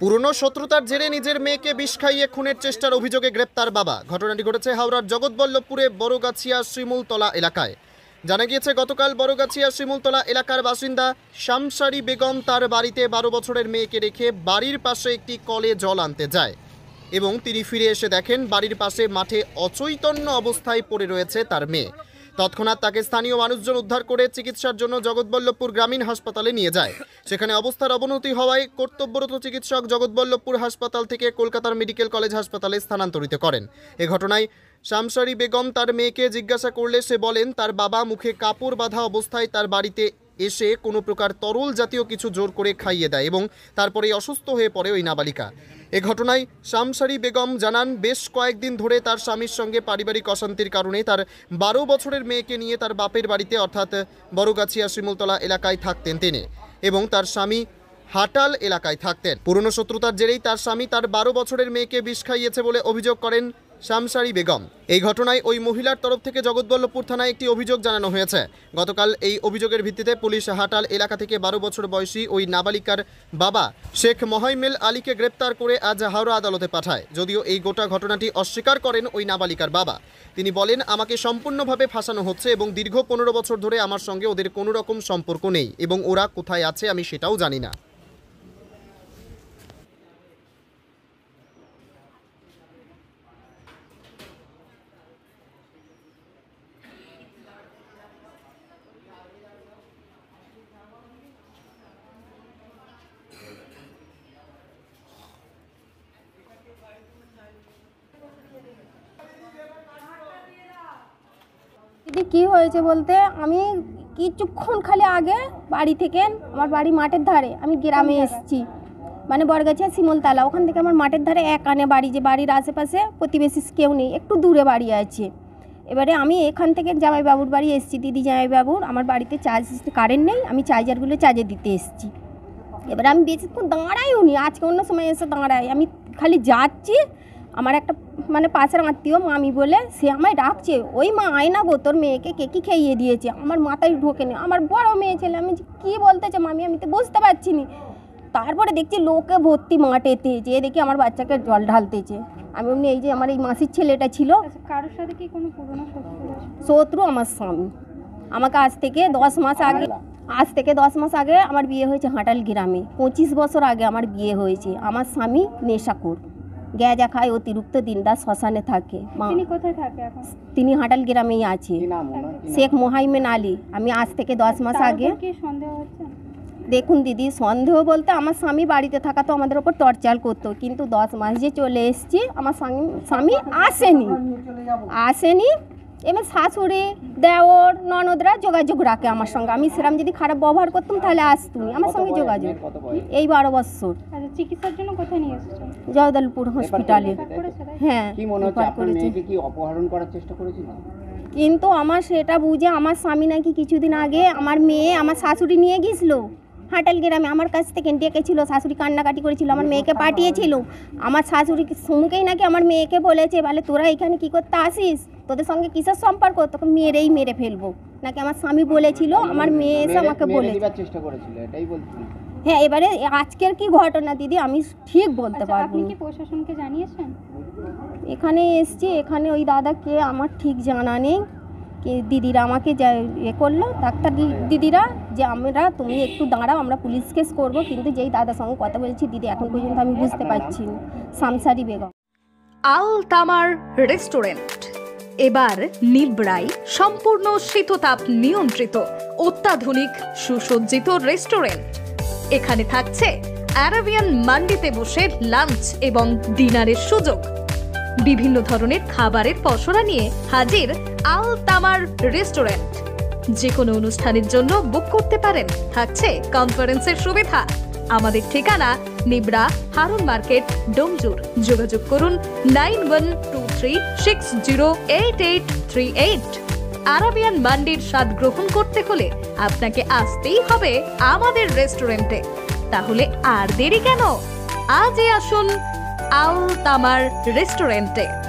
পুরনো শত্রুতার জেরে নিজের মেয়েকে বিষ খাইয়ে খুনের চেষ্টার অভিযোগে গ্রেপ্তার বাবা ঘটনাটি ঘটেছে হাওড়ার জগৎবল্লভপুরে বড়গাছিয়া শিমুলতলা এলাকায় জানা গিয়েছে গতকাল বড়গাছিয়া শিমুলতলা এলাকার বাসিন্দা শামসারি বেগম তার বাড়িতে বারো বছরের মেয়েকে রেখে বাড়ির পাশে একটি কলে জল আনতে যায় এবং তিনি ফিরে এসে দেখেন বাড়ির পাশে মাঠে অচৈতন্য অবস্থায় পড়ে রয়েছে তার মেয়ে তৎক্ষণাৎ তাকে স্থানীয় মানুষজন উদ্ধার করে চিকিৎসার জন্য জগৎবল্লভপুর গ্রামীণ হাসপাতালে নিয়ে যায় সেখানে অবস্থার অবনতি হওয়ায় কর্তব্যরত চিকিৎসক জগৎবল্লভপুর হাসপাতাল থেকে কলকাতার মেডিকেল কলেজ হাসপাতালে স্থানান্তরিত করেন এ ঘটনায় শামসারি বেগম তার মেয়েকে জিজ্ঞাসা করলে সে বলেন তার বাবা মুখে কাপড় বাঁধা অবস্থায় তার বাড়িতে এসে কোনো প্রকার তরল জাতীয় কিছু জোর করে খাইয়ে দেয় এবং তারপরে অসুস্থ হয়ে পড়ে ওই নাবালিকা এ ঘটনায় শামসারি বেগম জানান বেশ কয়েকদিন ধরে তার স্বামীর সঙ্গে পারিবারিক অশান্তির কারণে তার বারো বছরের মেয়েকে নিয়ে তার বাপের বাড়িতে অর্থাৎ বড়গাছিয়া শিমুলতলা এলাকায় থাকতেন তিনি এবং তার স্বামী হাটাল এলাকায় থাকতেন পুরনো শত্রুতার জেরেই তার স্বামী তার বারো বছরের মেয়েকে বিষ খাইয়েছে বলে অভিযোগ করেন শামসারি বেগম এই ঘটনায় ওই মহিলার তরফ থেকে জগৎবল্লভপুর থানায় একটি অভিযোগ জানানো হয়েছে গতকাল এই অভিযোগের ভিত্তিতে পুলিশ হাটাল এলাকা থেকে বারো বছর বয়সী ওই নাবালিকার বাবা শেখ মহাইমেল আলীকে গ্রেপ্তার করে আজ হাওড়া আদালতে পাঠায় যদিও এই গোটা ঘটনাটি অস্বীকার করেন ওই নাবালিকার বাবা তিনি বলেন আমাকে সম্পূর্ণভাবে ফাঁসানো হচ্ছে এবং দীর্ঘ পনেরো বছর ধরে আমার সঙ্গে ওদের কোনো রকম সম্পর্ক নেই এবং ওরা কোথায় আছে আমি সেটাও জানি না দিদি কী হয়েছে বলতে আমি কিছুক্ষণ খালি আগে বাড়ি থেকে আমার বাড়ি মাঠের ধারে আমি গ্রামে এসেছি মানে বরগাছিয়া শিমলতলা ওখান থেকে আমার মাঠের ধারে এক আনে বাড়ি যে বাড়ির আশেপাশে প্রতিবেশী কেউ নেই একটু দূরে বাড়ি আছে এবারে আমি এখান থেকে জামাইবাবুর বাড়ি এসেছি দিদি জামাইবাবুর আমার বাড়িতে চার্জ কারেন্ট নেই আমি চার্জারগুলো চার্জে দিতে এসেছি এবারে আমি বেশিক্ষণ দাঁড়াইও নি আজকে অন্য সময় এসে দাঁড়াই আমি খালি যাচ্ছি আমার একটা মানে পাশের আত্মীয় মামি বলে সে আমায় ডাকছে ওই মা আয়না গো তোর মেয়েকে কে কি খেয়ে দিয়েছে আমার মাথায় ঢোকেনি আমার বড় মেয়ে ছেলে আমি কী বলতেছে মামি আমি তো বুঝতে পারছি না তারপরে দেখছি লোকে ভর্তি মাঠেতে যে দেখি আমার বাচ্চাকে জল ঢালতেছে আমি এমনি এই যে আমার এই মাসির ছেলেটা ছিল আচ্ছা, কারোর সাথে কি কোনো পুরনো শত্রু আমার স্বামী আমাকে আজ থেকে দশ মাস আগে আজ থেকে দশ মাস আগে আমার বিয়ে হয়েছে হাঁটাল গ্রামে পঁচিশ বছর আগে আমার বিয়ে হয়েছে আমার স্বামী নেশাকুর গ্যাজা খায় অতিরিক্ত দিনরাত শ্মশানে থাকে তিনি হাটাল গ্রামেই আছে শেখ মোহাইমেন আলী আমি আজ থেকে দশ মাস আগে দেখুন দিদি সন্দেহ বলতে আমার স্বামী বাড়িতে থাকা তো আমাদের ওপর টর্চার করতো কিন্তু দশ মাস যে চলে এসছি আমার স্বামী স্বামী আসেনি আসেনি এবার শাশুড়ি দেওর ননদরা যোগাযোগ রাখে আমার সঙ্গে আমি সেরকম যদি খারাপ ব্যবহার করতাম তাহলে আসতুম আমার সঙ্গে যোগাযোগ এই বারো বছর আচ্ছা, চিকিৎসার জন্য কোথায় নিয়ে এসেছো জয়দলপুর হসপিটালে হ্যাঁ কি মনে হচ্ছে কি অপহরণ করার চেষ্টা কিন্তু আমার সেটা বুঝে আমার স্বামী নাকি কিছুদিন আগে আমার মেয়ে আমার শাশুড়ি নিয়ে গিয়েছিল হাটাল গ্রামে আমার কাছ থেকে ডেকেছিল শাশুড়ি কান্নাকাটি করেছিল আমার মেয়েকে পাঠিয়েছিল আমার শাশুড়ি সুমুকেই নাকি আমার মেয়েকে বলেছে বলে তোরা এখানে কি করতে আসিস তোদের সঙ্গে কিসের সম্পর্ক তোকে মেরেই মেরে ফেলবো নাকি আমার স্বামী বলেছিল আমার মেয়ে এসে আমাকে বলে চেষ্টা করেছিল এটাই বলছিল হ্যাঁ এবারে আজকের কি ঘটনা দিদি আমি ঠিক বলতে আচ্ছা, পারবো আপনি কি প্রশাসনকে জানিয়েছেন এখানে এসছি এখানে ওই দাদাকে আমার ঠিক জানা নেই কি দিদিরা আমাকে যা এ ইয়ে করলো ডাক্তার দিদিরা যে আমরা তুমি একটু দাঁড়াও আমরা পুলিশ কেস করব কিন্তু যেই দাদার সঙ্গে কথা বলছি দিদি এখন পর্যন্ত আমি বুঝতে পারছি না সামসারি বেগম আল তামার রেস্টুরেন্ট এবার নিব্রাই সম্পূর্ণ শীততাপ নিয়ন্ত্রিত অত্যাধুনিক সুসজ্জিত রেস্টুরেন্ট এখানে থাকছে অ্যারাবিয়ান মান্ডিতে বসে লাঞ্চ এবং ডিনারের সুযোগ বিভিন্ন ধরনের খাবারের পসরা নিয়ে হাজির আল তামার রেস্টুরেন্ট যে কোনো অনুষ্ঠানের জন্য বুক করতে পারেন থাকছে কনফারেন্সের সুবিধা আমাদের ঠিকানা নিবড়া হারুন মার্কেট ডোমজুর যোগাযোগ করুন nine one two three six zero eight eight three eight Arabian মান্ডির স্বাদ গ্রহণ করতে হলে আপনাকে আসতেই হবে আমাদের রেস্টুরেন্টে তাহলে আর দেরি কেন আজই আসুন আল তামার রেস্টুরেন্টে